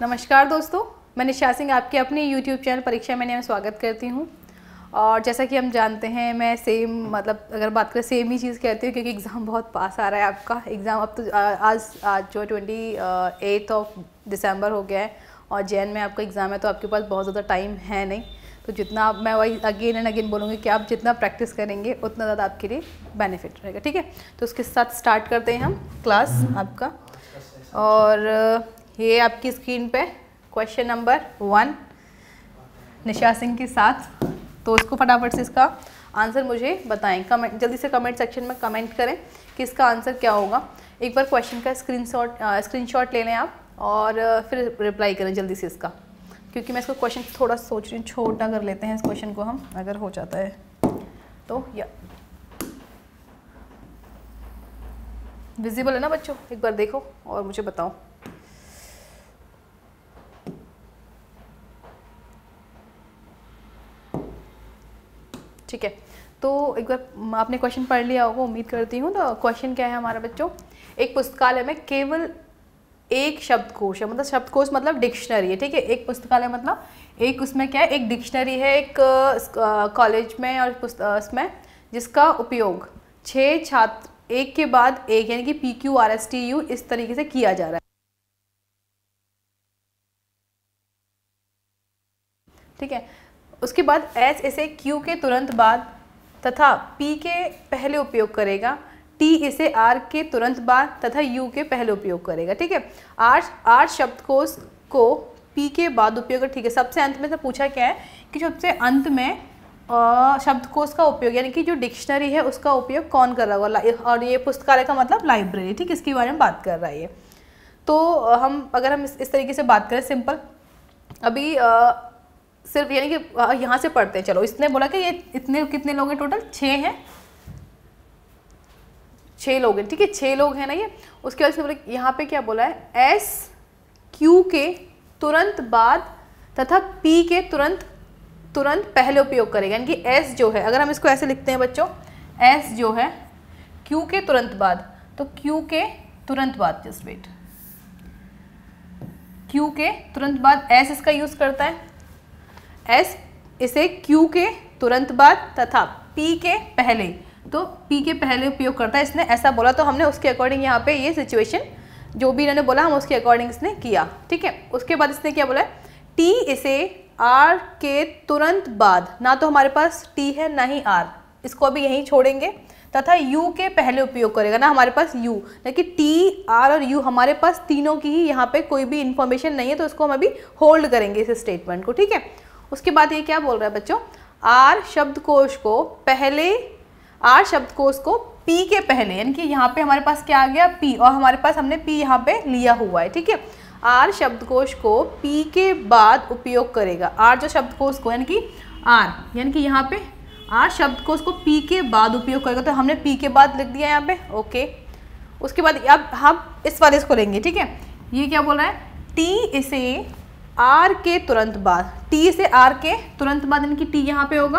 नमस्कार दोस्तों मैं निशा सिंह आपके अपने YouTube चैनल परीक्षा में स्वागत करती हूँ और जैसा कि हम जानते हैं मैं सेम मतलब अगर बात करें सेम ही चीज़ कहती हूँ क्योंकि एग्ज़ाम बहुत पास आ रहा है आपका एग्ज़ाम अब तो आज आज जो ट्वेंटी एट ऑफ दिसंबर हो गया है और जैन में आपका एग्ज़ाम है तो आपके पास बहुत ज़्यादा टाइम है नहीं तो जितना आप मैं वही अगेन एंड अगेन बोलूँगी कि आप जितना प्रैक्टिस करेंगे उतना ज़्यादा आपके लिए बेनिफिट रहेगा ठीक है तो उसके साथ स्टार्ट करते हैं हम क्लास आपका और ये आपकी स्क्रीन पे question number one Nisha Singh के साथ तो इसको फटाफट से इसका आंसर मुझे बताएं कमेंट जल्दी से कमेंट सेक्शन में कमेंट करें कि इसका आंसर क्या होगा एक बार क्वेश्चन का स्क्रीनशॉट स्क्रीनशॉट ले लें आप और फिर रिप्लाई करें जल्दी से इसका क्योंकि मैं इसको क्वेश्चन थोड़ा सोच रही हूँ छोटा कर लेते हैं इस क्वेश्चन को हम अगर हो जाता है तो या विजिबल है ना बच्चों एक बार देखो और मुझे बताओ ठीक है तो एक बार आपने क्वेश्चन पढ़ लिया होगा उम्मीद करती हूँ तो क्वेश्चन क्या है हमारा बच्चों एक पुस्तकालय में केवल एक शब्दकोश है मतलब शब्दकोश मतलब डिक्शनरी है ठीक है एक पुस्तकालय मतलब एक उसमें क्या है एक डिक्शनरी है एक कॉलेज में और उसमें जिसका उपयोग छः छात्र एक के बाद एक यानी कि P Q R S T U इस तरीके से किया जा रहा है ठीक है उसके बाद एस इसे क्यू के तुरंत बाद तथा पी के पहले उपयोग करेगा टी इसे आर के तुरंत बाद तथा यू के पहले उपयोग करेगा ठीक है आर आर शब्दकोश को पी के बाद उपयोग कर ठीक है सबसे अंत में से तो पूछा क्या है कि सबसे अंत में शब्दकोश का उपयोग यानी कि जो डिक्शनरी है उसका उपयोग कौन कर रहा होगा और ये पुस्तकालय का मतलब लाइब्रेरी ठीक इसके बारे में बात कर रहा है ये तो हम अगर हम इस, इस तरीके से बात करें सिंपल अभी आ, सिर्फ यानी कि यहाँ से पढ़ते हैं चलो इसने बोला कि ये इतने कितने लोग हैं टोटल छः हैं छः लोग हैं ठीक है छः लोग हैं ना ये उसके बाद इसने बोला यहाँ पे क्या बोला है एस क्यू के तुरंत बाद तथा पी के तुरंत तुरंत पहले उपयोग करेगा यानी कि एस जो है अगर हम इसको ऐसे लिखते हैं बच्चों एस जो है क्यू के तुरंत बाद तो क्यू के तुरंत बाद जस्ट वेट क्यू के तुरंत बाद एस इसका यूज़ करता है एस इसे क्यू के तुरंत बाद तथा पी के पहले तो पी के पहले उपयोग करता है इसने ऐसा बोला तो हमने उसके अकॉर्डिंग यहाँ पे ये सिचुएशन जो भी इन्होंने बोला हम उसके अकॉर्डिंग इसने किया ठीक है उसके बाद इसने क्या बोला है टी इसे आर के तुरंत बाद ना तो हमारे पास टी है ना ही आर इसको अभी यहीं छोड़ेंगे तथा यू के पहले उपयोग करेगा ना हमारे पास यू लेकिन टी आर और यू हमारे पास तीनों की ही यहाँ पे कोई भी इंफॉर्मेशन नहीं है तो इसको हम अभी होल्ड करेंगे इस स्टेटमेंट को ठीक है उसके बाद ये क्या बोल रहा है बच्चों आर शब्दकोश को पहले आर शब्दकोश को पी के पहले यानी कि यहाँ पे हमारे पास क्या आ गया पी और हमारे पास हमने पी यहाँ पे लिया हुआ है ठीक है आर शब्दकोश को पी के बाद उपयोग करेगा आर जो शब्दकोश को यानी कि आर यानी कि यहाँ पे आर शब्द को उसको पी के बाद उपयोग करेगा तो हमने पी के बाद लिख दिया यहाँ पे ओके उसके बाद अब हम इस वाले इसको लेंगे ठीक है ये क्या बोल रहा है टी इसे आर के तुरंत बाद टी से आर के तुरंत बाद इनकी टी यहाँ पे होगा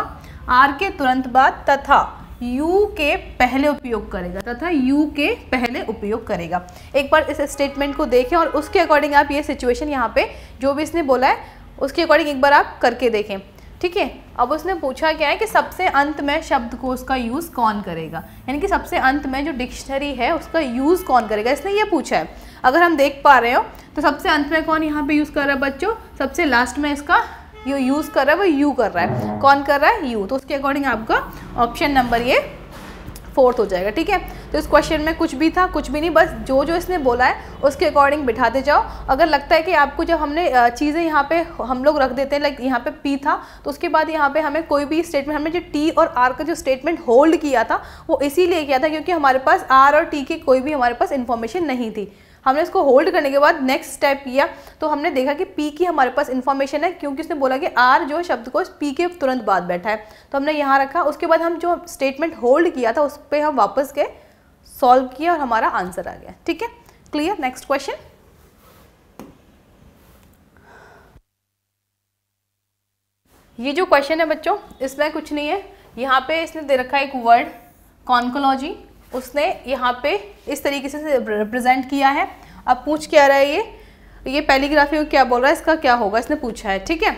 आर के तुरंत बाद तथा यू के पहले उपयोग करेगा तथा यू के पहले उपयोग करेगा एक बार इस स्टेटमेंट को देखें और उसके अकॉर्डिंग आप ये सिचुएशन यहाँ पे जो भी इसने बोला है उसके अकॉर्डिंग एक बार आप करके देखें ठीक है अब उसने पूछा क्या है कि सबसे अंत में शब्दकोश का यूज़ कौन करेगा यानी कि सबसे अंत में जो डिक्शनरी है उसका यूज़ कौन करेगा इसने ये पूछा है अगर हम देख पा रहे हो तो सबसे अंत में कौन यहाँ पे यूज़ कर रहा है बच्चों सबसे लास्ट में इसका यू यूज़ कर रहा है वो यू कर रहा है कौन कर रहा है यू तो उसके अकॉर्डिंग आपका ऑप्शन नंबर ये फोर्थ हो जाएगा ठीक है तो इस क्वेश्चन में कुछ भी था कुछ भी नहीं बस जो जो इसने बोला है उसके अकॉर्डिंग बिठाते जाओ अगर लगता है कि आपको जब हमने चीज़ें यहाँ पे हम लोग रख देते हैं लाइक यहाँ पे पी था तो उसके बाद यहाँ पे हमें कोई भी स्टेटमेंट हमने जो टी और आर का जो स्टेटमेंट होल्ड किया था वो इसीलिए किया था क्योंकि हमारे पास आर और टी की कोई भी हमारे पास इन्फॉर्मेशन नहीं थी हमने इसको होल्ड करने के बाद नेक्स्ट स्टेप किया तो हमने देखा कि पी की हमारे पास इन्फॉर्मेशन है क्योंकि उसने बोला कि आर जो शब्द को पी के तुरंत बाद बैठा है तो हमने यहाँ रखा उसके बाद हम जो स्टेटमेंट होल्ड किया था उस पर हम वापस गए सॉल्व किया और हमारा आंसर आ गया ठीक है क्लियर नेक्स्ट क्वेश्चन ये जो क्वेश्चन है बच्चों इसमें कुछ नहीं है यहाँ पे इसने दे रखा है एक वर्ड कॉन्कोलॉजी उसने यहाँ पे इस तरीके से रिप्रेजेंट किया है अब पूछ क्या रहा है ये ये पैलीग्राफी क्या बोल रहा है इसका क्या होगा इसने पूछा है ठीक है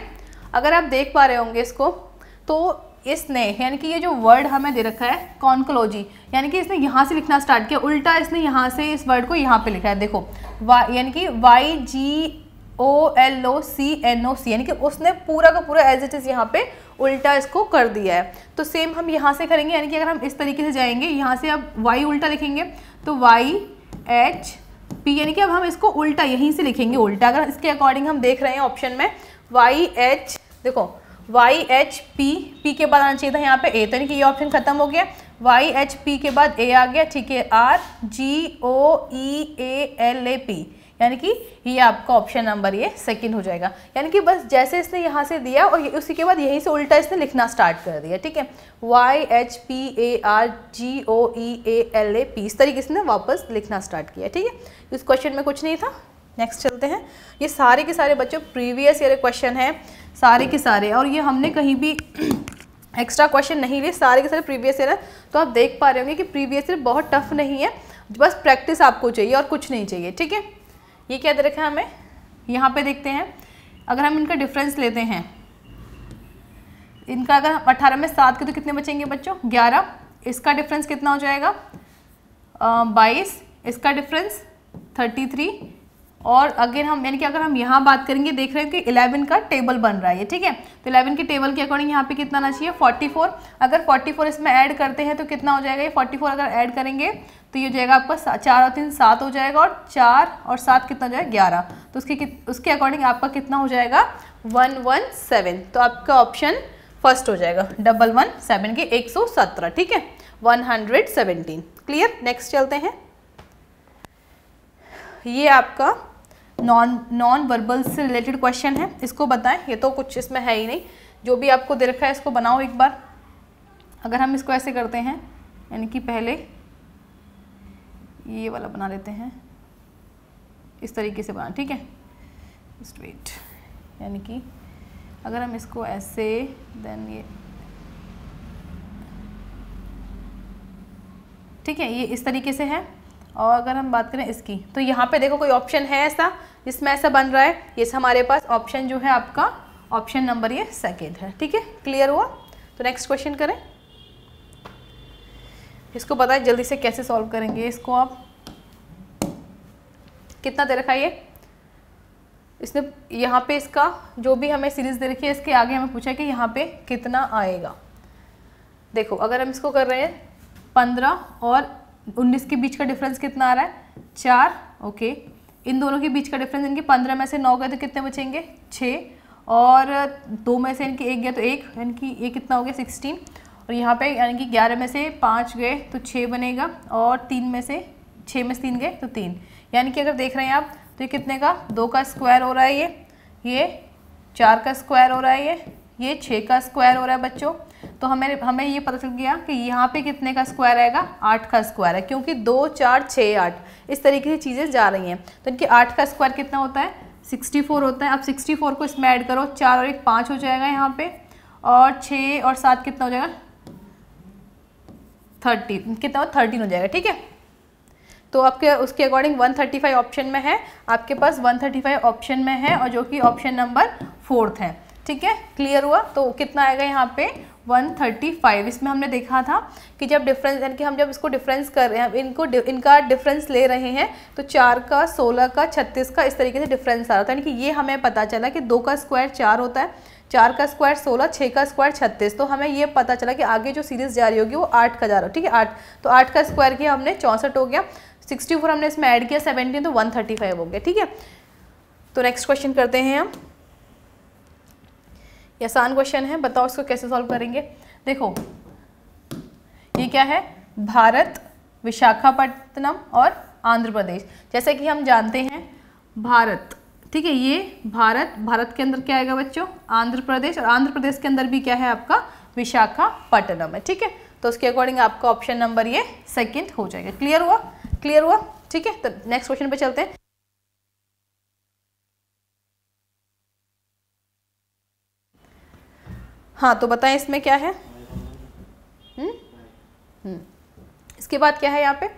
अगर आप देख पा रहे होंगे इसको तो इसने यानी कि ये जो वर्ड हमें दे रखा है कॉन्कोलॉजी यानी कि इसने यहाँ से लिखना स्टार्ट किया उल्टा इसने यहाँ से इस वर्ड को यहाँ पे लिखा है देखो वा यानी कि Y G O L O C N O C यानी कि उसने पूरा का पूरा एज इट इज़ यहाँ पे उल्टा इसको कर दिया है तो सेम हम यहाँ से करेंगे यानी कि अगर हम इस तरीके से जाएंगे यहाँ से अब वाई उल्टा लिखेंगे तो वाई एच पी यानी कि अब हम इसको उल्टा यहीं से लिखेंगे उल्टा अगर इसके अकॉर्डिंग हम देख रहे हैं ऑप्शन में वाई एच देखो वाई एच पी पी के बाद आना चाहिए था यहाँ पे ए तो यानी कि ये ऑप्शन खत्म हो गया वाई एच पी के बाद ए आ गया ठीक है R G O E A L A P यानी कि ये आपका ऑप्शन नंबर ये सेकंड हो जाएगा यानी कि बस जैसे इसने यहाँ से दिया और उसी के बाद यहीं से उल्टा इसने लिखना स्टार्ट कर दिया ठीक है Y H P A R G O E A L A P इस तरीके से वापस लिखना स्टार्ट किया ठीक है इस क्वेश्चन में कुछ नहीं था नेक्स्ट चलते हैं ये सारे के सारे बच्चों प्रीवियस ईयर क्वेश्चन हैं सारे के सारे और ये हमने कहीं भी एक्स्ट्रा क्वेश्चन नहीं लिए सारे के सारे प्रीवियस ईयर तो आप देख पा रहे होंगे कि प्रीवियस ईयर बहुत टफ नहीं है बस प्रैक्टिस आपको चाहिए और कुछ नहीं चाहिए ठीक है ये क्या दे रखा है हमें यहाँ पे देखते हैं अगर हम इनका डिफरेंस लेते हैं इनका अगर अट्ठारह में सात के तो कितने बचेंगे बच्चों ग्यारह इसका डिफरेंस कितना हो जाएगा बाईस इसका डिफरेंस थर्टी थ्री और अगेन हम यानी कि अगर हम यहाँ बात करेंगे देख रहे हैं कि 11 का टेबल बन रहा है ठीक है तो 11 के टेबल के अकॉर्डिंग यहाँ पे कितना आना चाहिए 44 अगर 44 इसमें ऐड करते हैं तो कितना हो जाएगा ये 44 अगर ऐड करेंगे तो ये हो जाएगा आपका चार और तीन सात हो जाएगा और चार और सात कितना हो जाएगा ग्यारह तो उसके उसके अकॉर्डिंग आपका कितना हो जाएगा वन वन सेवन तो आपका ऑप्शन फर्स्ट हो जाएगा डबल वन सेवन के एक सौ सत्रह ठीक है one hundred seventeen clear next चलते हैं ये आपका नॉन नॉन वर्बल से रिलेटेड क्वेश्चन है इसको बताएं ये तो कुछ इसमें है ही नहीं जो भी आपको दे रखा है इसको बनाओ एक बार अगर हम इसको ऐसे करते हैं यानी कि पहले ये वाला बना लेते हैं इस तरीके से बना ठीक है स्ट्रेट यानी कि अगर हम इसको ऐसे देन ये ठीक है ये इस तरीके से है और अगर हम बात करें इसकी तो यहाँ पे देखो कोई ऑप्शन है ऐसा जिसमें ऐसा बन रहा है ये हमारे पास ऑप्शन जो है आपका ऑप्शन नंबर ये सेकेंड है ठीक है क्लियर हुआ तो नेक्स्ट क्वेश्चन करें इसको बताए जल्दी से कैसे सॉल्व करेंगे इसको आप कितना दे रखा है ये इसने यहाँ पे इसका जो भी हमें सीरीज़ दे रखी है इसके आगे हमें पूछा कि यहाँ पे कितना आएगा देखो अगर हम इसको कर रहे हैं पंद्रह और उन्नीस के बीच का डिफरेंस कितना आ रहा है चार ओके इन दोनों के बीच का डिफरेंस इनके पंद्रह में से नौ गए तो कितने बचेंगे छः और दो में से इनके एक गया तो एक यानी कि ये कितना हो गया सिक्सटीन और यहाँ पे यानी कि ग्यारह में से पाँच गए तो छः बनेगा और तीन में से छः में से तीन गए तो तीन यानी कि अगर देख रहे हैं आप तो ये कितने का दो का स्क्वायर हो रहा है ये ये चार का स्क्वायर हो रहा है ये ये छः का स्क्वायर हो रहा है बच्चों तो हमें हमें ये पता चल गया कि यहाँ पे कितने का स्क्वायर आएगा आठ का स्क्वायर है क्योंकि दो चार छः आठ इस तरीके से चीज़ें जा रही हैं तो इनके आठ का स्क्वायर कितना होता है सिक्सटी फोर होता है अब सिक्सटी फोर को इसमें ऐड करो चार और एक पाँच हो जाएगा यहाँ पे और छः और सात कितना हो जाएगा थर्टी कितना हो थर्टीन हो जाएगा ठीक है तो आपके उसके अकॉर्डिंग 135 ऑप्शन में है आपके पास 135 ऑप्शन में है और जो कि ऑप्शन नंबर फोर्थ है ठीक है क्लियर हुआ तो कितना आएगा यहाँ पे 135 इसमें हमने देखा था कि जब डिफरेंस यानी कि हम जब इसको डिफरेंस कर रहे हैं इनको इनका डिफरेंस ले रहे हैं तो चार का सोलह का छत्तीस का इस तरीके से डिफरेंस आ रहा था यानी कि ये हमें पता चला कि दो का स्क्वायर चार होता है चार का स्क्वायर सोलह छः का स्क्वायर छत्तीस तो हमें ये पता चला कि आगे जो सीरीज़ जारी होगी वो आठ का जा रहा है ठीक है आठ तो आठ का स्क्वायर किया हमने चौंसठ हो गया सिक्सटी फोर हमने इसमें ऐड किया सेवेंटीन तो वन थर्टी फाइव हो गया ठीक है तो नेक्स्ट क्वेश्चन करते हैं हम ये आसान क्वेश्चन है बताओ इसको कैसे सॉल्व करेंगे देखो ये क्या है भारत विशाखापट्टनम और आंध्र प्रदेश जैसे कि हम जानते हैं भारत ठीक है ये भारत भारत के अंदर क्या आएगा बच्चों आंध्र प्रदेश और आंध्र प्रदेश के अंदर भी क्या है आपका विशाखापट्टनम है ठीक है तो उसके अकॉर्डिंग आपका ऑप्शन नंबर ये सेकंड हो जाएगा क्लियर हुआ क्लियर हुआ ठीक है तो नेक्स्ट क्वेश्चन पे चलते हैं हाँ तो बताएं इसमें क्या है हुँ? हम्म? हुँ. हम्म। इसके बाद क्या है यहाँ पे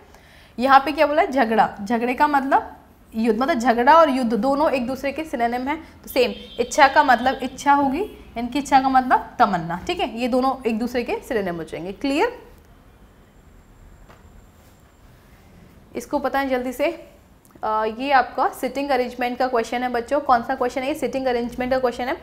यहाँ पे क्या बोला है झगड़ा झगड़े का मतलब युद्ध मतलब झगड़ा और युद्ध दोनों एक दूसरे के सिनेम है तो सेम इच्छा का मतलब इच्छा होगी इनकी इच्छा का मतलब तमन्ना ठीक है ये दोनों एक दूसरे के सिनेम हो जाएंगे क्लियर इसको पता है जल्दी से आ, ये आपका सिटिंग अरेंजमेंट का क्वेश्चन है बच्चों कौन सा क्वेश्चन है ये सिटिंग अरेंजमेंट का क्वेश्चन है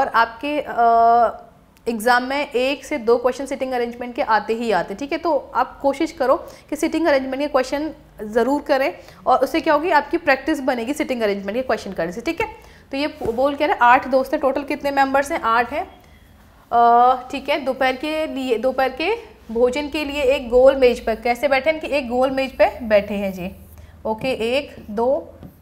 और आपके आ, एग्ज़ाम में एक से दो क्वेश्चन सिटिंग अरेंजमेंट के आते ही आते ठीक है तो आप कोशिश करो कि सिटिंग अरेंजमेंट के क्वेश्चन ज़रूर करें और उससे क्या होगी आपकी प्रैक्टिस बनेगी सिटिंग अरेंजमेंट के क्वेश्चन करने से ठीक है तो ये बोल कह रहे हैं आठ दोस्त हैं टोटल कितने मेंबर्स हैं आठ हैं ठीक है दोपहर के लिए दोपहर के भोजन के लिए एक गोल मेज पर कैसे बैठे हैं कि एक गोल मेज पर बैठे हैं जी ओके एक दो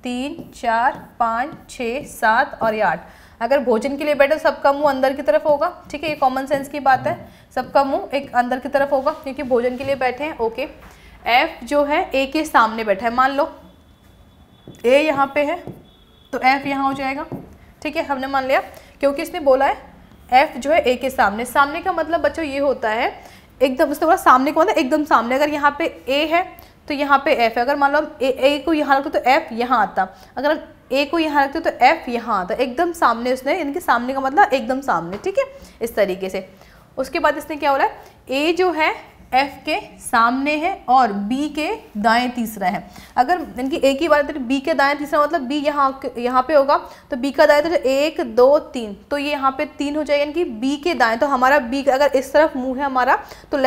तीन चार पाँच छः सात और ये आठ अगर भोजन के लिए बैठे तो सबका मुंह अंदर की तरफ होगा ठीक है ये कॉमन सेंस की बात है सबका मुंह एक अंदर की तरफ होगा क्योंकि भोजन के लिए बैठे हैं ओके एफ जो है ए के सामने बैठा है मान लो ए यहाँ पे है तो एफ यहाँ हो जाएगा ठीक है हमने मान लिया क्योंकि इसने बोला है एफ जो है ए के सामने सामने का मतलब बच्चों ये होता है एकदम उसने बोला सामने का मतलब एकदम सामने अगर यहाँ पे ए है तो यहाँ पे एफ है अगर मान लो ए ए को यहाँ रखो तो एफ यहाँ आता अगर ए को यहाँ रखते हो तो एफ यहाँ आता तो एकदम सामने उसने यानी कि सामने का मतलब एकदम सामने ठीक है इस तरीके से उसके बाद इसने क्या हो रहा है ए जो है एफ के सामने है और बी के दाएं तीसरा है अगर इनकी एक ही बात तो है बी के दाएं तीसरा मतलब बी यहाँ यहाँ पे होगा तो बी का दाएं तो एक दो तीन तो ये यहाँ पे तीन हो जाएगा इनकी बी के दाएं तो हमारा बी अगर इस तरफ मुँह है हमारा तो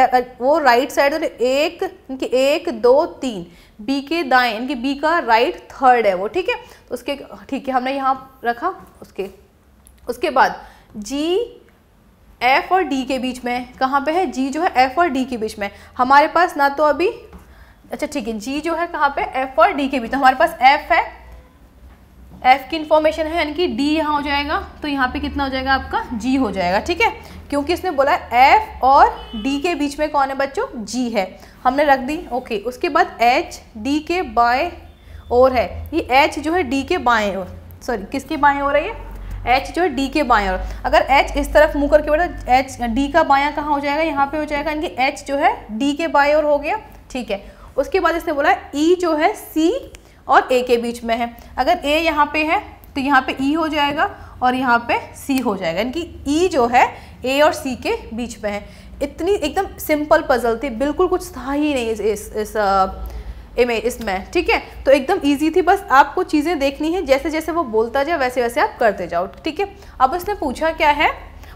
वो राइट साइड तो एक इनकी एक दो तीन बी के दाएं इनकी बी का राइट थर्ड है वो ठीक है तो उसके ठीक है हमने यहाँ रखा उसके उसके बाद जी एफ और डी के बीच में कहाँ पे है जी जो है एफ और डी के बीच में हमारे पास ना तो अभी अच्छा ठीक है जी जो है कहाँ पे एफ और डी के बीच में तो हमारे पास एफ है एफ की इन्फॉर्मेशन है यानी कि डी यहाँ हो जाएगा तो यहाँ पे कितना हो जाएगा आपका जी हो जाएगा ठीक है क्योंकि इसने बोला एफ और डी के बीच में कौन है बच्चों जी है हमने रख दी ओके उसके बाद एच डी के बाएँ और है ये एच जो है डी के बाएँ और सॉरी किसके बाएँ और है ये एच जो है डी के बाएँ और अगर एच इस तरफ मुँह करके बैठा एच डी का बायाँ कहाँ हो जाएगा यहाँ पे हो जाएगा इनकी एच जो है डी के बाएँ और हो गया ठीक है उसके बाद इसने बोला ई e जो है सी और ए के बीच में है अगर ए यहाँ पे है तो यहाँ पे ई e हो जाएगा और यहाँ पे सी हो जाएगा इनकी ई e जो है ए और सी के बीच में है इतनी एकदम सिंपल पजल थी बिल्कुल कुछ था ही नहीं इस इस, इस, इस इमेज इसमें ठीक है तो एकदम इजी थी बस आपको चीज़ें देखनी है जैसे जैसे वो बोलता जाए वैसे वैसे आप करते जाओ ठीक है अब उसने पूछा क्या है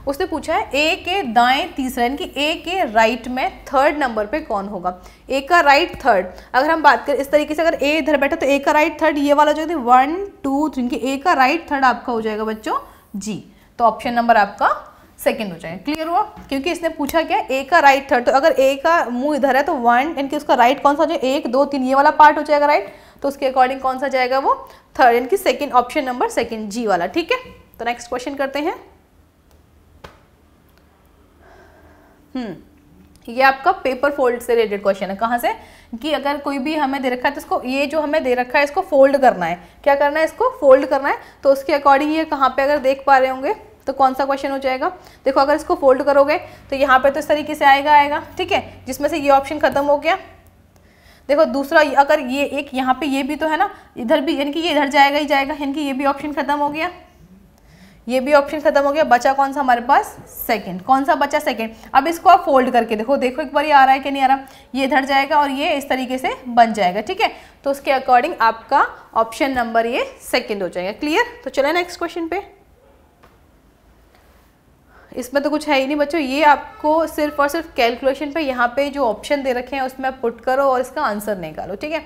उसने पूछा है ए के दाएं तीसरा यानी कि ए के राइट में थर्ड नंबर पे कौन होगा ए का राइट थर्ड अगर हम बात करें इस तरीके से अगर ए इधर बैठा तो ए का राइट थर्ड ये वाला जो है वन टू थ्री ए का राइट थर्ड आपका हो जाएगा बच्चों जी तो ऑप्शन नंबर आपका सेकेंड हो जाए क्लियर हुआ क्योंकि इसने पूछा क्या ए का राइट थर्ड तो अगर ए का मुंह इधर है तो वन यानी कि उसका राइट कौन सा हो जाए एक दो तीन ये वाला पार्ट हो जाएगा राइट तो उसके अकॉर्डिंग कौन सा जाएगा वो थर्ड इनकी second option number second G वाला ठीक है तो नेक्स्ट क्वेश्चन करते हैं हम्म, ये आपका पेपर फोल्ड से रिलेटेड क्वेश्चन है कहाँ से कि अगर कोई भी हमें दे रखा है तो इसको ये जो हमें दे रखा है इसको फोल्ड करना है क्या करना है इसको फोल्ड करना है तो उसके अकॉर्डिंग ये कहाँ पे अगर देख पा रहे होंगे तो कौन सा क्वेश्चन हो जाएगा देखो अगर इसको फोल्ड करोगे तो यहाँ पर तो इस तरीके से आएगा आएगा ठीक है जिसमें से ये ऑप्शन खत्म हो गया देखो दूसरा अगर ये एक यहाँ पे ये भी तो है ना इधर भी यानी कि ये इधर जाएगा ही जाएगा यानी कि ये भी ऑप्शन खत्म हो गया ये भी ऑप्शन खत्म हो गया बचा कौन सा हमारे पास सेकंड कौन सा बचा सेकंड अब इसको आप फोल्ड करके देखो देखो एक बार ये आ रहा है कि नहीं आ रहा ये इधर जाएगा और ये इस तरीके से बन जाएगा ठीक है तो उसके अकॉर्डिंग आपका ऑप्शन नंबर ये सेकंड हो जाएगा क्लियर तो चले नेक्स्ट क्वेश्चन पे इसमें तो कुछ है ही नहीं बच्चों ये आपको सिर्फ और सिर्फ कैलकुलेशन पे यहाँ पे जो ऑप्शन दे रखे हैं उसमें आप पुट करो और इसका आंसर निकालो ठीक है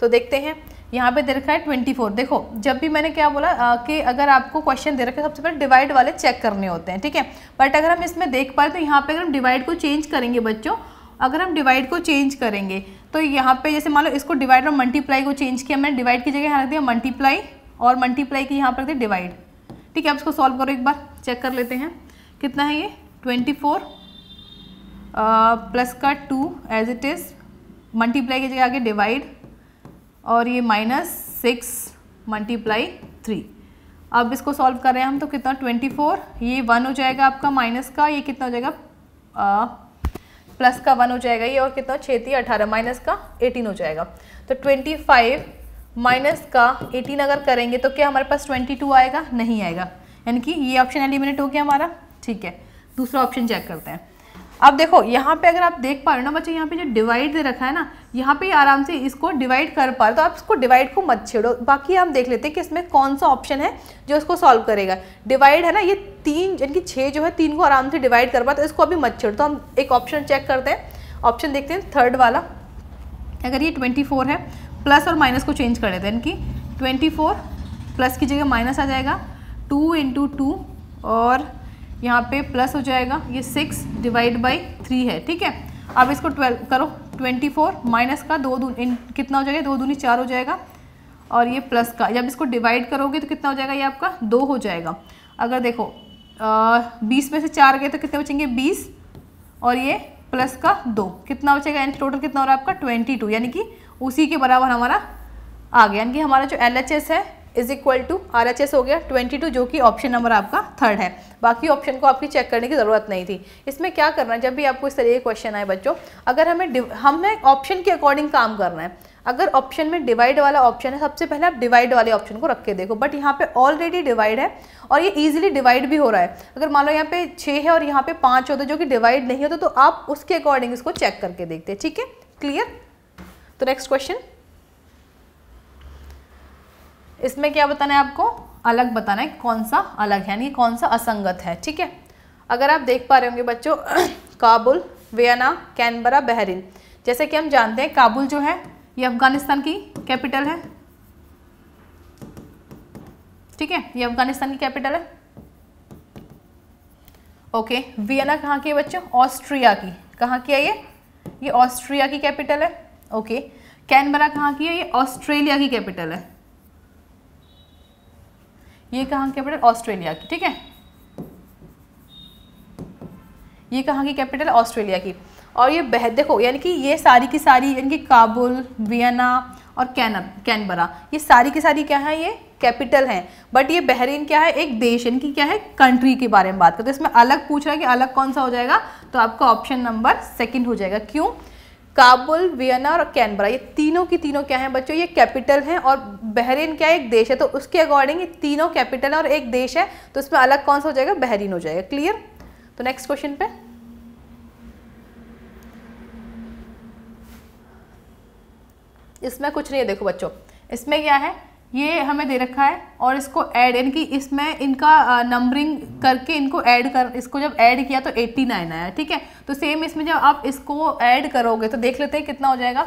तो देखते हैं यहाँ पे दे रखा है ट्वेंटी फोर देखो जब भी मैंने क्या बोला आ, कि अगर आपको क्वेश्चन दे रखा है सबसे पहले डिवाइड वाले चेक करने होते हैं ठीक है बट अगर हम इसमें देख पाए तो यहाँ पर अगर हम डिवाइड को चेंज करेंगे बच्चों अगर हम डिवाइड को चेंज करेंगे तो यहाँ पर जैसे मान लो इसको डिवाइड और मल्टीप्लाई को चेंज किया मैंने डिवाइड की जगह यहाँ रख दिया मल्टीप्लाई और मल्टीप्लाई की यहाँ पर दिया डिवाइड ठीक है आप इसको सॉल्व करो एक बार चेक कर लेते हैं कितना है ये ट्वेंटी फोर प्लस का two as it is multiply की जगह आगे डिवाइड और ये माइनस सिक्स मल्टीप्लाई थ्री अब इसको सॉल्व कर रहे हैं हम तो कितना ट्वेंटी फोर ये वन हो जाएगा आपका माइनस का ये कितना हो जाएगा आ, प्लस का वन हो जाएगा ये और कितना छेती अठारह माइनस का एटीन हो जाएगा तो ट्वेंटी फाइव माइनस का एटीन अगर करेंगे तो क्या हमारे पास ट्वेंटी टू आएगा नहीं आएगा यानी कि ये ऑप्शन एलिमिनेट हो गया हमारा ठीक है दूसरा ऑप्शन चेक करते हैं अब देखो यहाँ पे अगर आप देख पा रहे हो ना बच्चों यहाँ पे जो डिवाइड दे रखा है ना यहाँ पे आराम से इसको डिवाइड कर पा रहे तो आप इसको डिवाइड को मत छेड़ो बाकी हम देख लेते हैं कि इसमें कौन सा ऑप्शन है जो इसको सॉल्व करेगा डिवाइड है ना ये तीन यानी कि छः जो है तीन को आराम से डिवाइड कर पा तो इसको अभी मत छेड़ो तो हम एक ऑप्शन चेक करते हैं ऑप्शन देखते हैं थर्ड वाला अगर ये ट्वेंटी है प्लस और माइनस को चेंज कर लेते हैं इनकी ट्वेंटी प्लस की जगह माइनस आ जाएगा टू इंटू और यहाँ पे प्लस हो जाएगा ये सिक्स डिवाइड बाई थ्री है ठीक है अब इसको ट्वेल्व करो ट्वेंटी फोर माइनस का दो दून इन कितना हो जाएगा दो दूनी चार हो जाएगा और ये प्लस का जब इसको डिवाइड करोगे तो कितना हो जाएगा ये आपका दो हो जाएगा अगर देखो बीस में से चार गए तो कितने बचेंगे बीस और ये प्लस का दो कितना बचेगा यानी टोटल कितना हो रहा है आपका ट्वेंटी टू यानी कि उसी के बराबर हमारा आ गया यानी कि हमारा जो एल है is equal to R H S हो गया ट्वेंटी टू जो कि ऑप्शन नंबर आपका थर्ड है बाकी ऑप्शन को आपकी चेक करने की ज़रूरत नहीं थी इसमें क्या करना है जब भी आपको इस तरह के क्वेश्चन आए बच्चों अगर हमें हमें ऑप्शन के अकॉर्डिंग काम करना है अगर ऑप्शन में डिवाइड वाला ऑप्शन है सबसे पहले आप डिवाइड वाले ऑप्शन को रख के देखो बट यहाँ पे ऑलरेडी डिवाइड है और ये इजीली डिवाइड भी हो रहा है अगर मान लो यहाँ पे छः है और यहाँ पे पाँच होते जो कि डिवाइड नहीं होते तो आप उसके अकॉर्डिंग इसको चेक करके देखते हैं ठीक है क्लियर तो नेक्स्ट क्वेश्चन इसमें क्या बताना है आपको अलग बताना है कौन सा अलग यानी कौन सा असंगत है ठीक है अगर आप देख पा रहे होंगे बच्चों काबुल वियना कैनबरा बहरीन जैसे कि हम जानते हैं काबुल जो है ये अफ़गानिस्तान की कैपिटल है ठीक है ये अफ़गानिस्तान की कैपिटल है ओके वियना कहाँ की है बच्चों ऑस्ट्रिया की कहाँ की है ये ये ऑस्ट्रिया की कैपिटल है ओके कैनबरा कहाँ की है ये ऑस्ट्रेलिया की कैपिटल है ये कहाँ की कैपिटल ऑस्ट्रेलिया की ठीक है ये कहाँ की कैपिटल ऑस्ट्रेलिया की और ये बह देखो यानी कि ये सारी की सारी यानी कि काबुल वियना और कैन कैनबरा ये सारी की सारी क्या है ये कैपिटल हैं बट ये बहरीन क्या है एक देश इनकी क्या है कंट्री के बारे में बात करते हैं तो इसमें अलग पूछ रहा है कि अलग कौन सा हो जाएगा तो आपका ऑप्शन नंबर सेकंड हो जाएगा क्यों काबुल वियना और कैनबरा ये तीनों की तीनों क्या हैं बच्चों ये कैपिटल हैं और बहरीन क्या एक देश है तो उसके अकॉर्डिंग ये तीनों कैपिटल है और एक देश है तो इसमें अलग कौन सा हो जाएगा बहरीन हो जाएगा क्लियर तो नेक्स्ट क्वेश्चन पे इसमें कुछ नहीं है देखो बच्चों इसमें क्या है ये हमें दे रखा है और इसको ऐड यानी कि इसमें इनका नंबरिंग करके इनको ऐड कर इसको जब ऐड किया तो 89 आया ठीक है तो सेम इसमें जब आप इसको ऐड करोगे तो देख लेते हैं कितना हो जाएगा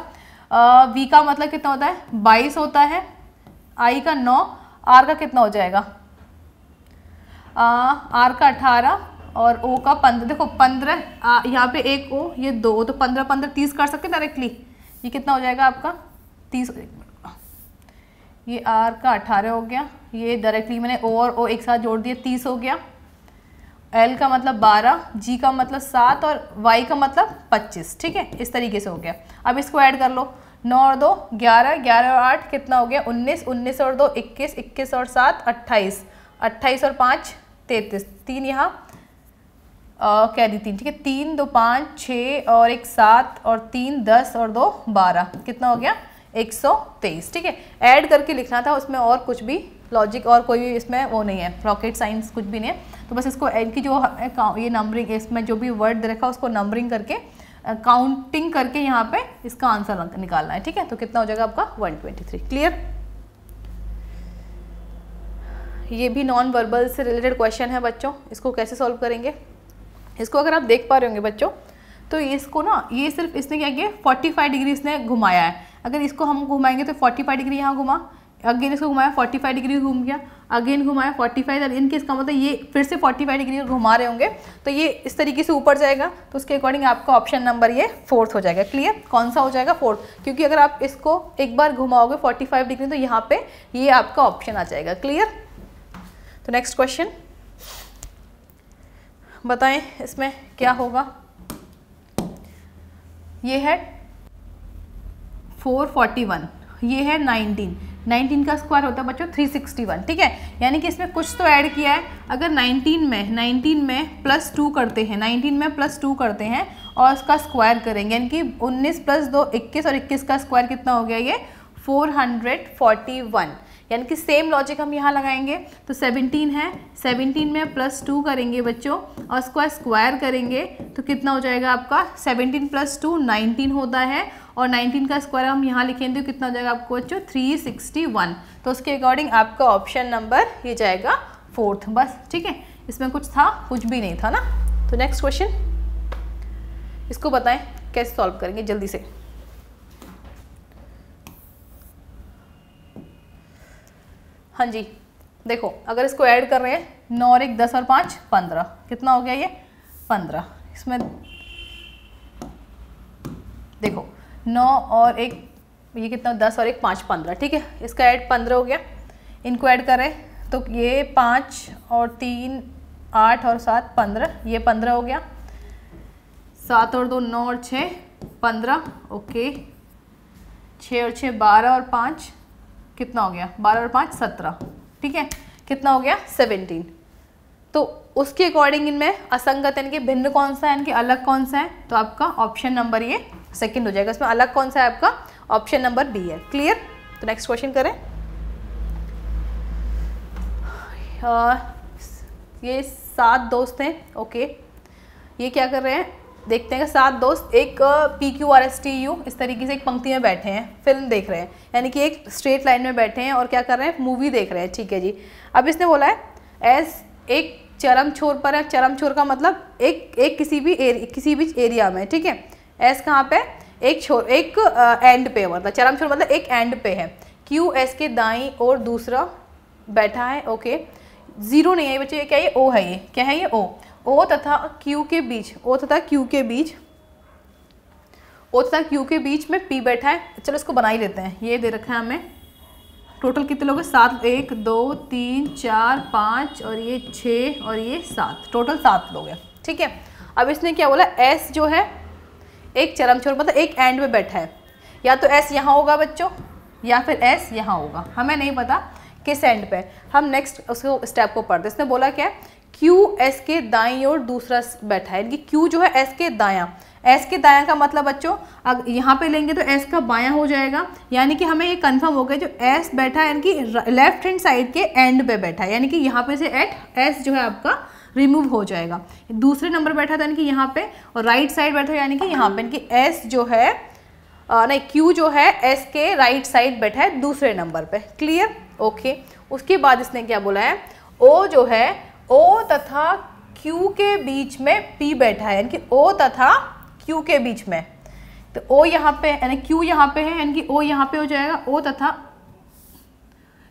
आ, वी का मतलब कितना होता है बाईस होता है आई का नौ आर का कितना हो जाएगा आ, आर का अठारह और ओ का पंद्रह देखो पंद्रह यहाँ पे एक ओ ये दो तो पंद्रह पंद्रह तीस कर सकते डायरेक्टली ये कितना हो जाएगा आपका तीस ये आर का अठारह हो गया ये डायरेक्टली मैंने ओ और ओ एक साथ जोड़ दिया तीस हो गया एल का मतलब बारह जी का मतलब सात और वाई का मतलब पच्चीस ठीक है इस तरीके से हो गया अब इसको ऐड कर लो नौ और दो ग्यारह ग्यारह और आठ कितना हो गया उन्नीस उन्नीस और दो इक्कीस इक्कीस और सात अट्ठाईस अट्ठाईस और पाँच तैतीस तीन यहाँ कह दी तीन ठीक है तीन दो पाँच छः और एक सात और तीन दस और दो बारह कितना हो गया 123 ठीक है ऐड करके लिखना था उसमें और कुछ भी लॉजिक और कोई भी इसमें वो नहीं है रॉकेट साइंस कुछ भी नहीं है तो बस इसको एड की जो ये नंबरिंग इसमें जो भी वर्ड रखा उसको नंबरिंग करके काउंटिंग करके यहाँ पे इसका आंसर निकालना है ठीक है तो कितना हो जाएगा आपका 123 क्लियर ये भी नॉन वर्बल से रिलेटेड क्वेश्चन है बच्चों इसको कैसे सॉल्व करेंगे इसको अगर आप देख पा रहे होंगे बच्चों तो इसको ना ये सिर्फ इसने क्या किया 45 डिग्री इसने घुमाया है अगर इसको हम घुमाएंगे तो फोर्टी फाइव डिग्री यहाँ घुमा अगेन इसको घुमाया फोर्टी फाइव डिग्री घूम गया अगेन घुमाया फोर्टी फाइव इनके इसका मतलब ये फिर से फोर्टी फाइव डिग्री घुमा रहे होंगे तो ये इस तरीके से ऊपर जाएगा तो उसके अकॉर्डिंग आपका ऑप्शन नंबर ये फोर्थ हो जाएगा क्लियर कौन सा हो जाएगा फोर्थ क्योंकि अगर आप इसको एक बार घुमाओगे फोर्टी फाइव डिग्री तो यहाँ पे ये आपका ऑप्शन आ जाएगा क्लियर तो नेक्स्ट क्वेश्चन बताएं इसमें क्या होगा ये है फोर फोर्टी वन ये है नाइनटीन नाइनटीन का स्क्वायर होता है बच्चों थ्री सिक्सटी वन ठीक है यानी कि इसमें कुछ तो ऐड किया है अगर नाइनटीन में 19 में प्लस टू करते हैं 19 में प्लस टू करते हैं और उसका स्क्वायर करेंगे यानी कि उन्नीस प्लस दो इक्कीस और इक्कीस का स्क्वायर कितना हो गया ये फोर हंड्रेड फोर्टी वन यानी कि सेम लॉजिक हम यहाँ लगाएंगे तो 17 है 17 में प्लस टू करेंगे बच्चों और उसका स्क्वायर करेंगे तो कितना हो जाएगा आपका 17 प्लस टू नाइनटीन होता है और 19 का स्क्वायर हम यहाँ लिखेंगे तो कितना हो जाएगा आपको बच्चों थ्री तो उसके अकॉर्डिंग आपका ऑप्शन नंबर ये जाएगा फोर्थ बस ठीक है इसमें कुछ था कुछ भी नहीं था ना तो नेक्स्ट क्वेश्चन इसको बताएं कैसे सॉल्व करेंगे जल्दी से हाँ जी देखो अगर इसको ऐड कर रहे हैं नौ और एक दस और पाँच पंद्रह कितना हो गया ये पंद्रह इसमें नौ और एक ये कितना दस और एक पाँच पंद्रह ठीक है इसका ऐड पंद्रह हो गया इनको ऐड करें तो ये पाँच और तीन आठ और सात पंद्रह ये पंद्रह हो गया सात और दो नौ और छः पंद्रह ओके छः और छः बारह और पाँच कितना हो गया बारह और पाँच सत्रह ठीक है कितना हो गया सेवेंटीन तो उसके अकॉर्डिंग इनमें असंगत यानी कि भिन्न कौन सा है यानी कि अलग कौन सा है तो आपका ऑप्शन नंबर ये सेकंड हो जाएगा इसमें अलग कौन सा है आपका ऑप्शन नंबर बी है क्लियर तो नेक्स्ट क्वेश्चन करें आ, ये सात दोस्त हैं ओके ये क्या कर रहे हैं देखते हैं कि सात दोस्त एक P Q R S T U इस तरीके से एक पंक्ति में बैठे हैं फिल्म देख रहे हैं यानी कि एक स्ट्रेट लाइन में बैठे हैं और क्या कर रहे हैं मूवी देख रहे हैं ठीक है जी अब इसने बोला है एज एक चरम छोर पर है चरम छोर का मतलब एक एक किसी भी एरिया किसी भी एरिया में ठीक है एस कहाँ पे एक छोर एक एंड पे मतलब चरम छोर मतलब एक एंड पे है क्यू एस के दाई और दूसरा बैठा है ओके ज़ीरो नहीं है बच्चे ये क्या ये ओ है ये क्या है ये ओ ओ तथा क्यू के बीच ओ तथा क्यू के बीच ओ तथा क्यू के बीच में पी बैठा है चलो इसको बना ही लेते हैं ये दे रखा है हमें टोटल कितने लोग हैं सात एक दो तीन चार पाँच और ये छः और ये सात टोटल सात लोग हैं ठीक है अब इसने क्या बोला एस जो है एक चरम छोर मतलब एक एंड में बैठा है या तो एस यहाँ होगा बच्चों या फिर एस यहाँ होगा हमें नहीं पता किस एंड पे हम नेक्स्ट उसको स्टेप को पढ़ते इसने बोला क्या है क्यू एस के दाई और दूसरा बैठा है इनकी क्यू जो है एस के दाया एस के दाया का मतलब बच्चों अगर यहाँ पे लेंगे तो एस का बायां हो जाएगा यानी कि हमें ये कंफर्म हो गया जो एस बैठा है यानी कि लेफ्ट हैंड साइड के एंड पे बैठा है यानी कि यहाँ पे से एट एस जो है आपका रिमूव हो जाएगा दूसरे नंबर बैठा था यानी कि यहाँ पे और राइट साइड बैठा यानी कि यहाँ पे यानी कि एस जो है नहीं क्यू जो है एस के राइट साइड बैठा है दूसरे नंबर पर क्लियर ओके उसके बाद इसने क्या बोला है ओ जो है ओ तथा क्यू के बीच में पी बैठा है यानी कि ओ तथा क्यू के बीच में तो ओ यहाँ पे यानी क्यू यहाँ पे है यानी कि ओ यहाँ पे हो जाएगा ओ तथा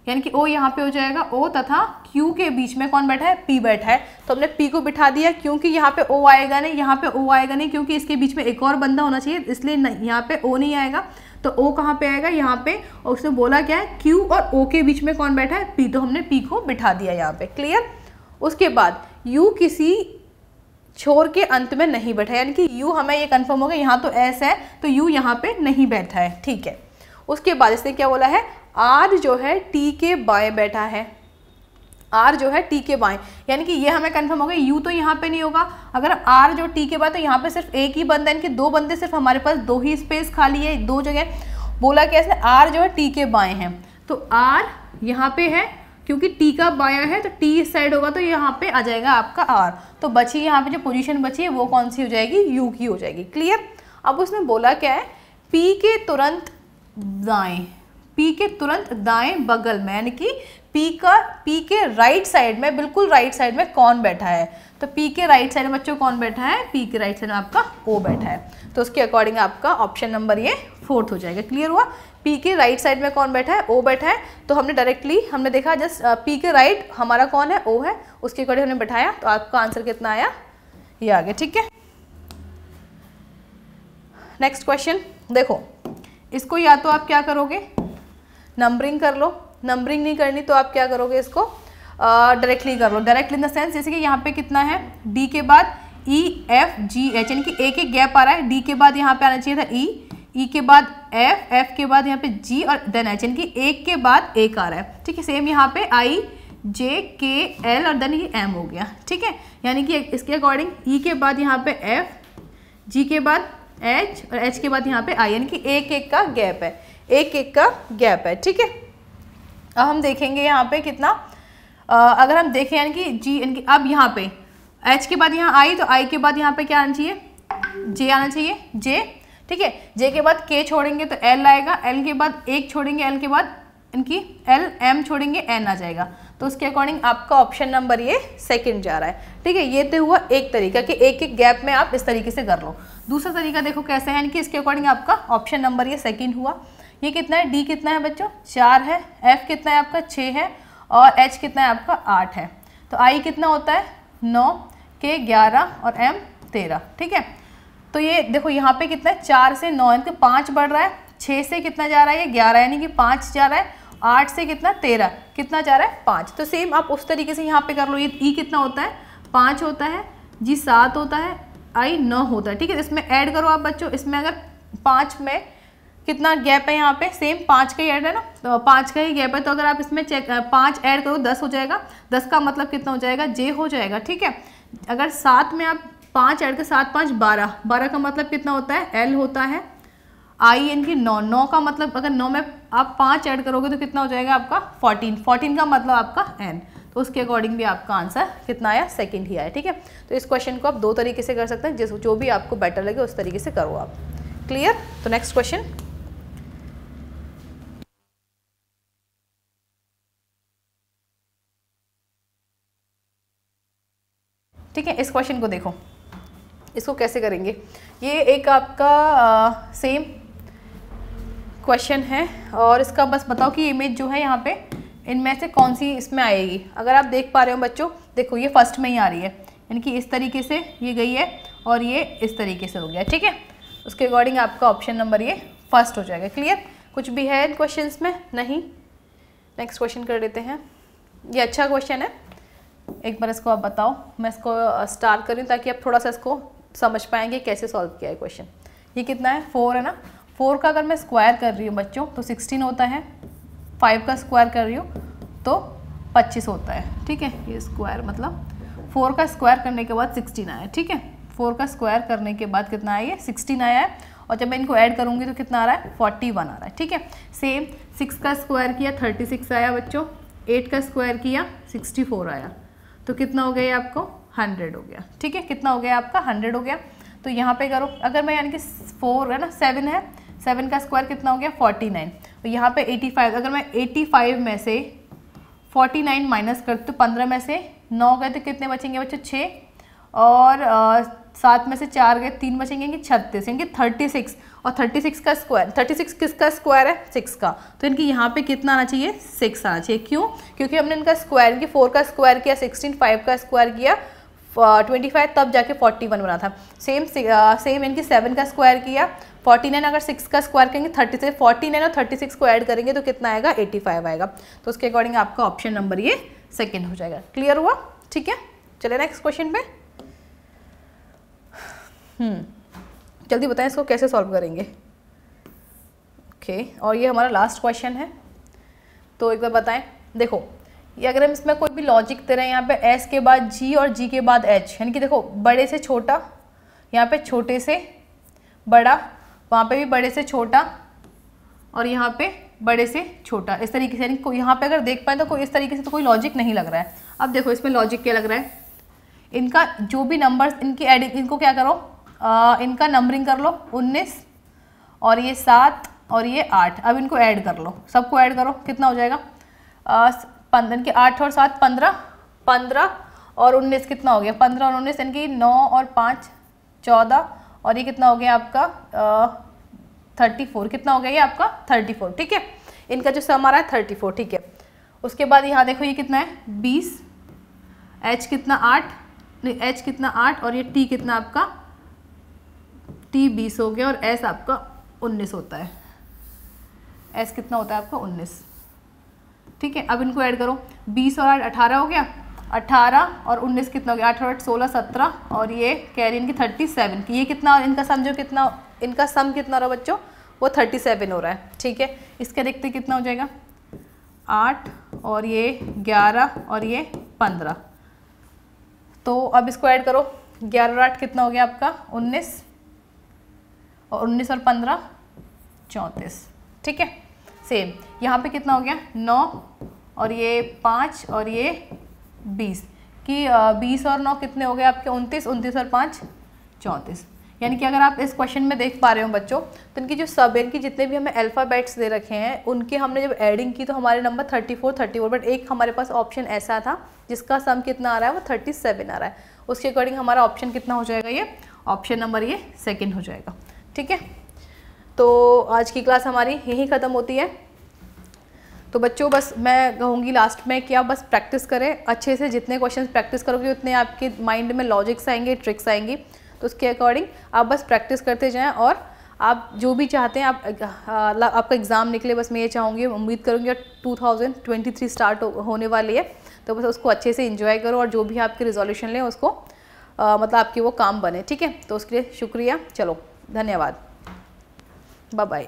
यानी कि ओ यहाँ पे हो जाएगा ओ तथा क्यू के बीच में कौन बैठा है पी बैठा है तो हमने पी को बिठा दिया क्योंकि यहाँ पे ओ आएगा नहीं यहाँ पे ओ आएगा नहीं क्योंकि इसके बीच में एक और बंदा होना चाहिए इसलिए यहाँ पे ओ नहीं आएगा तो ओ कहाँ पे आएगा यहाँ पे और उसने बोला क्या है क्यू और ओ के बीच में कौन बैठा है पी तो हमने पी को बिठा दिया यहाँ पे क्लियर उसके बाद यू किसी छोर के अंत में नहीं बैठा है यानी कि यू हमें ये कंफर्म हो गया यहाँ तो एस है तो यू यहाँ पे नहीं बैठा है ठीक है उसके बाद इसने क्या बोला है आर जो है टी के बाएँ बैठा है आर जो है टी के बाएं यानी कि ये हमें कंफर्म हो गया यू तो यहाँ पे नहीं होगा अगर आर जो टी के बाएं तो यहाँ पे सिर्फ एक ही बंदा है कि दो बंदे सिर्फ हमारे पास दो ही स्पेस खाली है दो जगह बोला कैसे आर जो है टी के बाएँ हैं तो आर यहाँ पे है क्योंकि टी का बाया है तो टी इस साइड होगा तो यहाँ पे आ जाएगा आपका आर तो बची यहाँ पे जो पोजीशन बची है वो कौन सी हो जाएगी यू की हो जाएगी क्लियर अब उसने बोला क्या है पी के तुरंत दाएं पी के तुरंत दाएं बगल में यानी कि पी का पी के राइट साइड में बिल्कुल राइट साइड में कौन बैठा है तो पी के राइट साइड में बच्चों कौन बैठा है पी के राइट साइड में आपका ओ बैठा है तो उसके अकॉर्डिंग आपका ऑप्शन नंबर ये फोर्थ हो जाएगा क्लियर हुआ पी के राइट साइड में कौन बैठा है ओ बैठा है तो हमने डायरेक्टली हमने देखा जस्ट पी uh, के राइट हमारा कौन है ओ है उसके अकॉर्डिंग हमने बैठाया तो आपका आंसर कितना आया ये आ गया ठीक है नेक्स्ट क्वेश्चन देखो इसको या तो आप क्या करोगे नंबरिंग कर लो नंबरिंग नहीं करनी तो आप क्या करोगे इसको डायरेक्टली uh, कर लो डायरेक्टली इन द सेंस जैसे कि यहाँ पे कितना है डी के बाद ई एफ जी एच यानी कि एक एक गैप आ रहा है डी के बाद यहाँ पे आना चाहिए था ई e, ई e के बाद एफ एफ के बाद यहाँ पे जी और देन एच यानी कि एक के बाद एक आ रहा है ठीक है सेम यहाँ पे आई जे के एल और देन ये एम हो गया ठीक है यानी कि इसके अकॉर्डिंग ई e के बाद यहाँ पे एफ जी के बाद एच और एच के बाद यहाँ पे आई यानी कि एक एक का गैप है एक एक का गैप है ठीक है अब हम देखेंगे यहाँ पे कितना आ, अगर हम देखें यानी कि जी यानी कि अब यहाँ पे एच के बाद यहाँ आई तो आई के बाद यहाँ पे क्या आना चाहिए जे आना चाहिए जे ठीक है जे के बाद के छोड़ेंगे तो एल आएगा एल के बाद एक छोड़ेंगे एल के बाद इनकी एल एम छोड़ेंगे एन आ जाएगा तो उसके अकॉर्डिंग आपका ऑप्शन नंबर ये सेकंड जा रहा है ठीक है ये तो हुआ एक तरीका कि एक एक गैप में आप इस तरीके से कर लो दूसरा तरीका देखो कैसे है कि इसके अकॉर्डिंग आपका ऑप्शन नंबर ये सेकंड हुआ ये कितना है डी कितना है बच्चों चार है एफ कितना है आपका छः है और एच कितना है आपका आठ है तो आई कितना होता है नौ के ग्यारह और एम तेरह ठीक है तो ये देखो यहाँ पे कितना है चार से नौ यानी कि पाँच बढ़ रहा है छः से कितना जा रहा है ये ग्यारह यानी कि पाँच जा रहा है आठ से कितना तेरह कितना जा रहा है पाँच तो सेम आप उस तरीके से यहाँ पे कर लो ये ई e कितना होता है पाँच होता है जी सात होता है आई नौ होता है ठीक है इसमें ऐड करो आप बच्चों इसमें अगर पाँच में कितना गैप है यहाँ पे सेम पाँच का ही ऐड है ना तो पाँच का ही गैप है तो अगर आप इसमें चेक पाँच ऐड करो दस हो जाएगा दस का मतलब कितना हो जाएगा जे हो जाएगा ठीक है अगर सात में आप पाँच ऐड कर सात पाँच बारह बारह का मतलब कितना होता है एल होता है आई एन की नौ नौ का मतलब अगर नौ में आप पाँच ऐड करोगे तो कितना हो जाएगा आपका फोर्टीन फोर्टीन का मतलब आपका एन तो उसके अकॉर्डिंग भी आपका आंसर कितना आया सेकंड ही आया ठीक है तो इस क्वेश्चन को आप दो तरीके से कर सकते हैं जिस जो भी आपको बेटर लगे उस तरीके से करो आप क्लियर तो नेक्स्ट क्वेश्चन ठीक है इस क्वेश्चन को देखो इसको कैसे करेंगे ये एक आपका आ, सेम क्वेश्चन है और इसका बस बताओ कि इमेज जो है यहाँ पे इनमें से कौन सी इसमें आएगी अगर आप देख पा रहे हो बच्चों देखो ये फर्स्ट में ही आ रही है यानी कि इस तरीके से ये गई है और ये इस तरीके से हो गया ठीक है उसके अकॉर्डिंग आपका ऑप्शन नंबर ये फर्स्ट हो जाएगा क्लियर कुछ भी है इन क्वेश्चन में नहीं नेक्स्ट क्वेश्चन कर लेते हैं ये अच्छा क्वेश्चन है एक बार इसको आप बताओ मैं इसको रही हूँ ताकि आप थोड़ा सा इसको समझ पाएंगे कैसे सॉल्व किया है क्वेश्चन ये कितना है फोर है ना फोर का अगर मैं स्क्वायर कर रही हूँ बच्चों तो सिक्सटीन होता है फाइव का स्क्वायर कर रही हूँ तो पच्चीस होता है ठीक है ये स्क्वायर मतलब फोर का स्क्वायर करने के बाद सिक्सटीन आया ठीक है फोर का स्क्वायर करने के बाद कितना आया ये सिक्सटीन आया है और जब मैं इनको ऐड करूँगी तो कितना आ रहा है फोर्टी वन आ रहा है ठीक है सेम सिक्स का स्क्वायर किया थर्टी सिक्स आया बच्चों एट का स्क्वायर किया सिक्सटी फोर आया तो कितना हो गया आपको हंड्रेड हो गया ठीक है कितना हो गया आपका हंड्रेड हो गया तो यहाँ पे करो अगर मैं यानी कि फोर है ना सेवन है सेवन का स्क्वायर कितना हो गया फोर्टी नाइन तो यहाँ पे एटी फाइव अगर मैं एटी फाइव में से फोर्टी नाइन माइनस कर तो पंद्रह में से नौ गए तो कितने बचेंगे बच्चों छः और सात में से चार गए तीन बचेंगे कि छत्तीस यानी कि थर्टी सिक्स और 36 का स्क्वायर 36 किसका स्क्वायर है सिक्स का तो इनकी यहाँ पे कितना आना चाहिए सिक्स आना चाहिए क्यों क्योंकि हमने इनका स्क्वायर इनकी फोर का स्क्वायर किया 16 5 का स्क्वायर किया ट्वेंटी तब जाके फोर्टी वन बना था सेम सेम इनकी सेवन का स्क्वायर किया फोर्टी नाइन अगर सिक्स का स्क्वायर करेंगे थर्टी से फोर्टी और थर्टी सिक्स को ऐड करेंगे तो कितना आएगा एटी फाइव आएगा तो उसके अकॉर्डिंग आपका ऑप्शन नंबर ये सेकेंड हो जाएगा क्लियर हुआ ठीक है चले नेक्स्ट क्वेश्चन पे हम्म जल्दी बताएं इसको कैसे सॉल्व करेंगे ओके okay. और ये हमारा लास्ट क्वेश्चन है तो एक बार बताएं देखो ये अगर हम इसमें कोई भी लॉजिक दे रहे हैं यहाँ पे एस के बाद जी और जी के बाद एच यानी कि देखो बड़े से छोटा यहाँ पे छोटे से बड़ा वहाँ पे भी बड़े से छोटा और यहाँ पे बड़े से छोटा इस तरीके से यानी कोई यहाँ पे अगर देख पाए तो कोई इस तरीके से तो कोई लॉजिक नहीं लग रहा है अब देखो इसमें लॉजिक क्या लग रहा है इनका जो भी नंबर्स इनकी एडिंग इनको क्या करो आ, इनका नंबरिंग कर लो उन्नीस और ये सात और ये आठ अब इनको ऐड कर लो सबको ऐड करो कितना हो जाएगा पंद्रह इनके आठ और सात पंद्रह पंद्रह और उन्नीस कितना हो गया पंद्रह और उन्नीस इनकी नौ और पाँच चौदह और ये कितना हो गया आपका थर्टी फोर कितना हो गया ये आपका थर्टी फोर ठीक है इनका जो सम आ रहा है थर्टी फोर ठीक है उसके बाद यहाँ देखो ये कितना है बीस एच कितना आठ नहीं एच कितना आठ और ये टी कितना आपका टी बीस हो गया और एस आपका उन्नीस होता है एस कितना होता है आपका उन्नीस ठीक है अब इनको ऐड करो बीस और आठ अठारह हो गया अट्ठारह और उन्नीस कितना हो गया अठारह आठ सोलह सत्रह और ये कह रही इनकी थर्टी सेवन की ये कितना इनका समझो कितना इनका सम कितना रहा बच्चों वो थर्टी सेवन हो रहा है ठीक है इसका देखते कितना हो जाएगा आठ और ये ग्यारह और ये पंद्रह तो अब इसको ऐड करो ग्यारह आठ कितना हो गया आपका उन्नीस और उन्नीस और पंद्रह चौंतीस ठीक है सेम यहाँ पे कितना हो गया नौ और ये पाँच और ये बीस कि बीस और नौ कितने हो गए आपके उनतीस उनतीस और पाँच चौंतीस यानी कि अगर आप इस क्वेश्चन में देख पा रहे हो बच्चों तो इनकी जो सब इनकी जितने भी हमें अल्फ़ाबेट्स दे रखे हैं उनके हमने जब एडिंग की तो हमारे number thirty four thirty four but एक हमारे पास ऑप्शन ऐसा था जिसका सम कितना आ रहा है वो थर्टी सेवन आ रहा है उसके अकॉर्डिंग हमारा ऑप्शन कितना हो जाएगा ये ऑप्शन नंबर ये सेकेंड हो जाएगा ठीक है तो आज की क्लास हमारी यहीं ख़त्म होती है तो बच्चों बस मैं कहूँगी लास्ट में कि आप बस प्रैक्टिस करें अच्छे से जितने क्वेश्चन प्रैक्टिस करोगे उतने आपके माइंड में लॉजिक्स आएंगे ट्रिक्स आएंगी तो उसके अकॉर्डिंग आप बस प्रैक्टिस करते जाएँ और आप जो भी चाहते हैं आप आपका एग्ज़ाम निकले बस मैं ये चाहूँगी उम्मीद करूँगी two thousand twenty three start होने वाली है तो बस उसको अच्छे से इन्जॉय करो और जो भी आपके रिजोल्यूशन लें उसको आ, मतलब आपके वो काम बने ठीक है तो उसके लिए शुक्रिया चलो धन्यवाद बाय